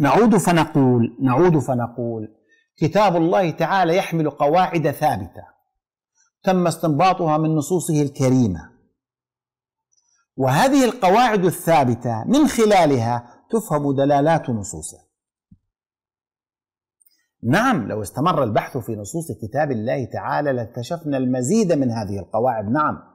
نعود فنقول نعود فنقول كتاب الله تعالى يحمل قواعد ثابته تم استنباطها من نصوصه الكريمه وهذه القواعد الثابته من خلالها تفهم دلالات نصوصه نعم لو استمر البحث في نصوص كتاب الله تعالى لاكتشفنا المزيد من هذه القواعد نعم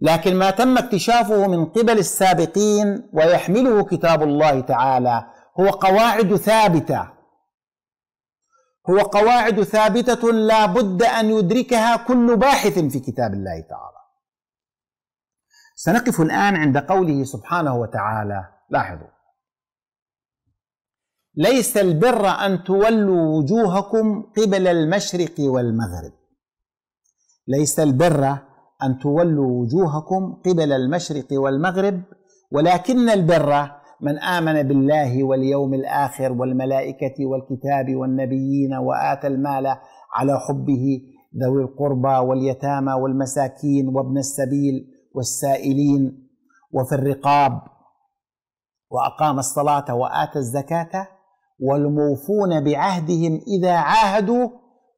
لكن ما تم اكتشافه من قبل السابقين ويحمله كتاب الله تعالى هو قواعد ثابته هو قواعد ثابته لا بد ان يدركها كل باحث في كتاب الله تعالى سنقف الان عند قوله سبحانه وتعالى لاحظوا ليس البر ان تولوا وجوهكم قبل المشرق والمغرب ليس البر أن تولوا وجوهكم قبل المشرق والمغرب ولكن البر من آمن بالله واليوم الآخر والملائكة والكتاب والنبيين وآتى المال على حبه ذوي القربى واليتامى والمساكين وابن السبيل والسائلين وفي الرقاب وأقام الصلاة وآتى الزكاة والموفون بعهدهم إذا عاهدوا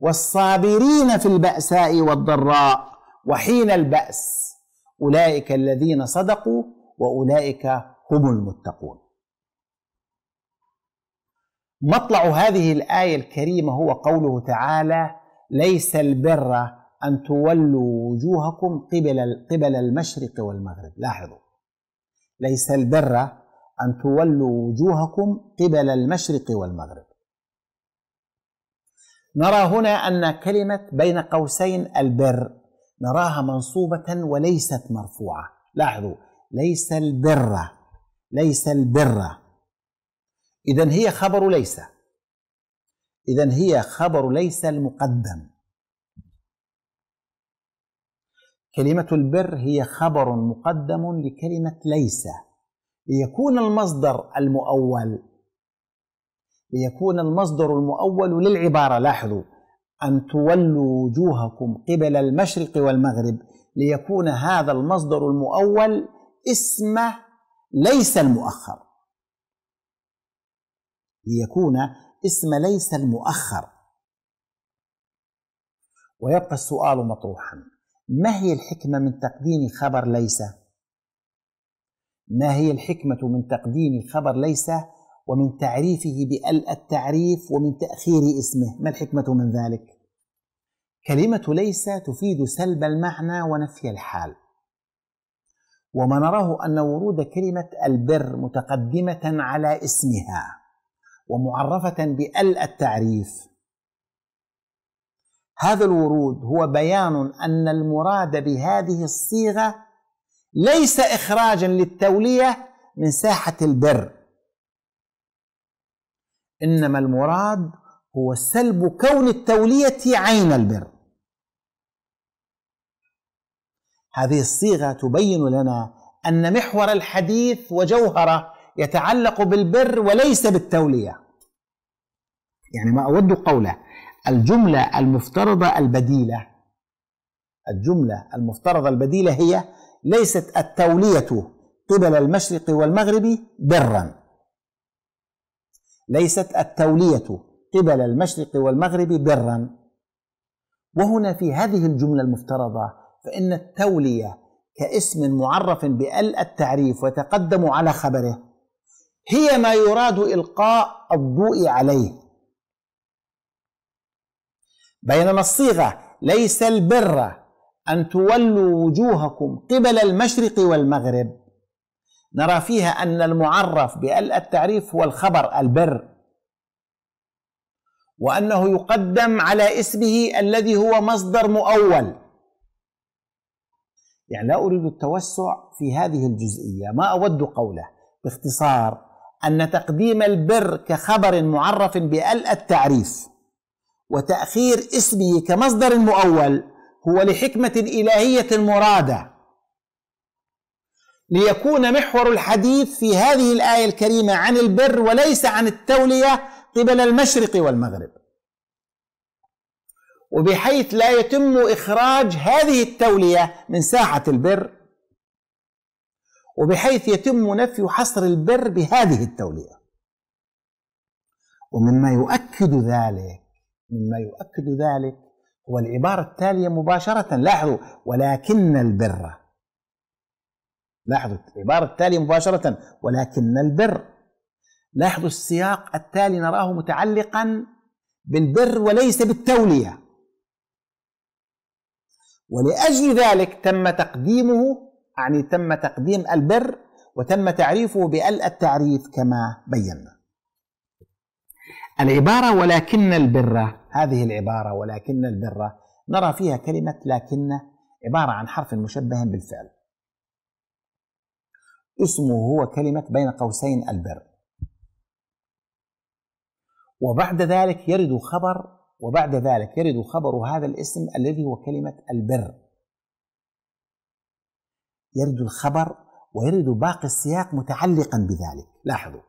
والصابرين في البأساء والضراء وحين البأس أولئك الذين صدقوا وأولئك هم المتقون مطلع هذه الآية الكريمة هو قوله تعالى ليس البر أن تولوا وجوهكم قبل قبل المشرق والمغرب لاحظوا ليس البر أن تولوا وجوهكم قبل المشرق والمغرب نرى هنا أن كلمة بين قوسين البر نراها منصوبة وليست مرفوعة لاحظوا ليس البر ليس البر إذا هي خبر ليس إذا هي خبر ليس المقدم كلمة البر هي خبر مقدم لكلمة ليس ليكون المصدر المؤول ليكون المصدر المؤول للعبارة لاحظوا أن تولوا وجوهكم قبل المشرق والمغرب ليكون هذا المصدر المؤول اسم ليس المؤخر ليكون اسم ليس المؤخر ويبقى السؤال مطروحا ما هي الحكمة من تقديم خبر ليس؟ ما هي الحكمة من تقديم خبر ليس ومن تعريفه التعريف ومن تأخير اسمه ما الحكمة من ذلك؟ كلمة ليس تفيد سلب المعنى ونفي الحال وما نراه أن ورود كلمة البر متقدمة على اسمها ومعرفة بال التعريف هذا الورود هو بيان أن المراد بهذه الصيغة ليس إخراجا للتولية من ساحة البر إنما المراد هو سلب كون التولية عين البر هذه الصيغة تبين لنا أن محور الحديث وجوهره يتعلق بالبر وليس بالتولية يعني ما أود قوله الجملة المفترضة البديلة الجملة المفترضة البديلة هي ليست التولية قبل المشرق والمغرب برا ليست التولية قبل المشرق والمغرب برا وهنا في هذه الجملة المفترضة فإن التولية كاسم معرف بال التعريف وتقدم على خبره هي ما يراد إلقاء الضوء عليه بينما الصيغة ليس البر أن تولوا وجوهكم قبل المشرق والمغرب نرى فيها أن المعرف التعريف هو الخبر البر وأنه يقدم على اسمه الذي هو مصدر مؤول يعني لا أريد التوسع في هذه الجزئية ما أود قوله باختصار أن تقديم البر كخبر معرف بأل التعريف وتأخير اسمه كمصدر مؤول هو لحكمة إلهية مرادة ليكون محور الحديث في هذه الآية الكريمة عن البر وليس عن التولية قبل المشرق والمغرب وبحيث لا يتم إخراج هذه التولية من ساحة البر وبحيث يتم نفي حصر البر بهذه التولية ومما يؤكد ذلك مما يؤكد ذلك هو العبارة التالية مباشرة لاحظوا ولكن البر لاحظوا العبارة التالية مباشرة ولكن البر لاحظوا السياق التالي نراه متعلقا بالبر وليس بالتولية ولأجل ذلك تم تقديمه يعني تم تقديم البر وتم تعريفه بال التعريف كما بينا العبارة ولكن البر هذه العبارة ولكن البر نرى فيها كلمة لكن عبارة عن حرف مشبه بالفعل اسمه هو كلمة بين قوسين البر وبعد ذلك يرد خبر وبعد ذلك يرد خبر هذا الاسم الذي هو كلمة البر يرد الخبر ويرد باقي السياق متعلقا بذلك لاحظوا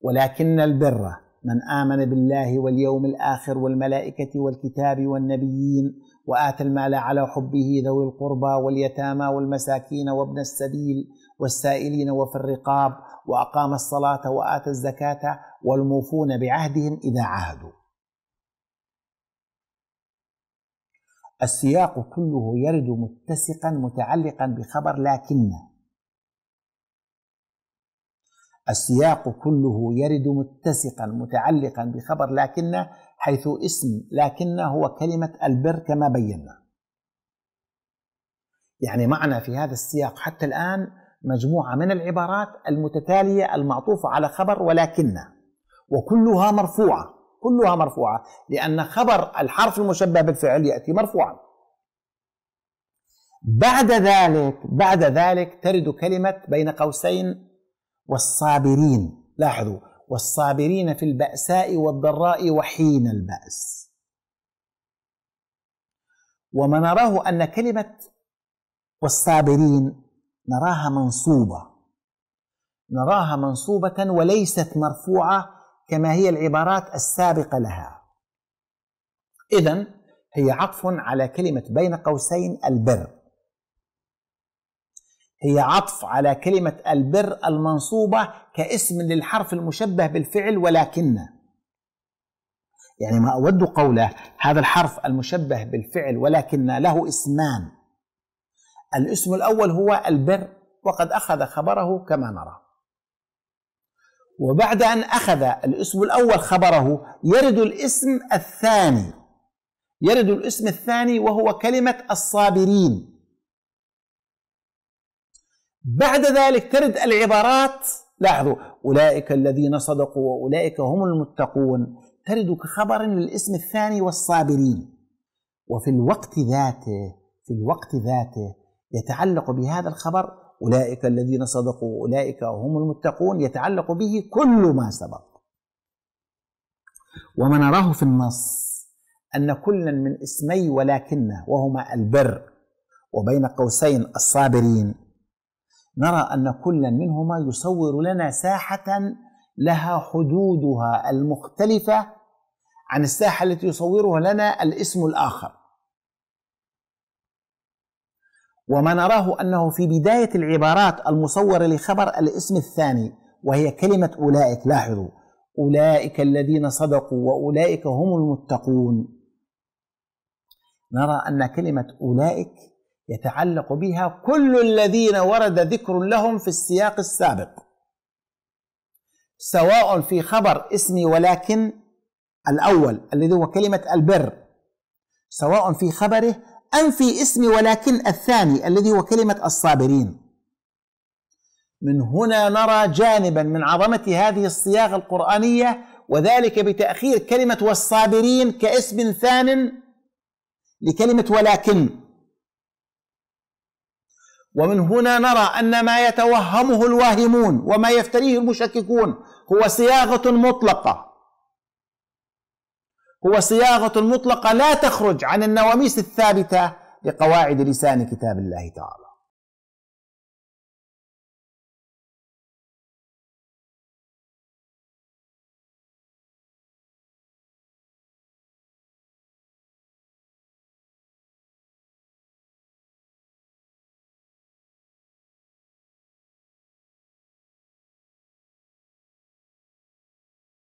ولكن البر من آمن بالله واليوم الآخر والملائكة والكتاب والنبيين وآتى المال على حبه ذوي القربى واليتامى والمساكين وابن السبيل والسائلين وفي الرقاب وأقام الصلاة وآتى الزكاة والموفون بعهدهم إذا عاهدوا السياق كله يرد متسقا متعلقا بخبر لكن السياق كله يرد متسقا متعلقا بخبر لكن حيث اسم لكن هو كلمة البر كما بينا يعني معنى في هذا السياق حتى الآن مجموعة من العبارات المتتالية المعطوفة على خبر ولكن وكلها مرفوعة كلها مرفوعة لأن خبر الحرف المشبه بالفعل يأتي مرفوعا بعد ذلك بعد ذلك ترد كلمة بين قوسين والصابرين لاحظوا والصابرين في البأساء والضراء وحين البأس وما نراه أن كلمة والصابرين نراها منصوبة نراها منصوبة وليست مرفوعة كما هي العبارات السابقة لها إذا هي عطف على كلمة بين قوسين البر هي عطف على كلمة البر المنصوبة كاسم للحرف المشبه بالفعل ولكن يعني ما أود قوله هذا الحرف المشبه بالفعل ولكن له اسمان الاسم الأول هو البر وقد أخذ خبره كما نرى وبعد أن أخذ الاسم الأول خبره يرد الاسم الثاني يرد الاسم الثاني وهو كلمة الصابرين بعد ذلك ترد العبارات لاحظوا أولئك الذين صدقوا وأولئك هم المتقون ترد كخبر للاسم الثاني والصابرين وفي الوقت ذاته في الوقت ذاته يتعلق بهذا الخبر أولئك الذين صدقوا أولئك هم المتقون يتعلق به كل ما سبق وما نراه في النص أن كلا من اسمي ولكنه وهما البر وبين قوسين الصابرين نرى أن كلا منهما يصور لنا ساحة لها حدودها المختلفة عن الساحة التي يصورها لنا الاسم الآخر وما نراه أنه في بداية العبارات المصورة لخبر الاسم الثاني وهي كلمة أولئك لاحظوا أولئك الذين صدقوا وأولئك هم المتقون نرى أن كلمة أولئك يتعلق بها كل الذين ورد ذكر لهم في السياق السابق سواء في خبر اسمي ولكن الأول الذي هو كلمة البر سواء في خبره أم في اسم ولكن الثاني الذي هو كلمة الصابرين من هنا نرى جانبا من عظمة هذه الصياغة القرآنية وذلك بتأخير كلمة والصابرين كاسم ثان لكلمة ولكن ومن هنا نرى أن ما يتوهمه الواهمون وما يفتريه المشككون هو صياغة مطلقة هو صياغة مطلقة لا تخرج عن النواميس الثابتة لقواعد لسان كتاب الله تعالى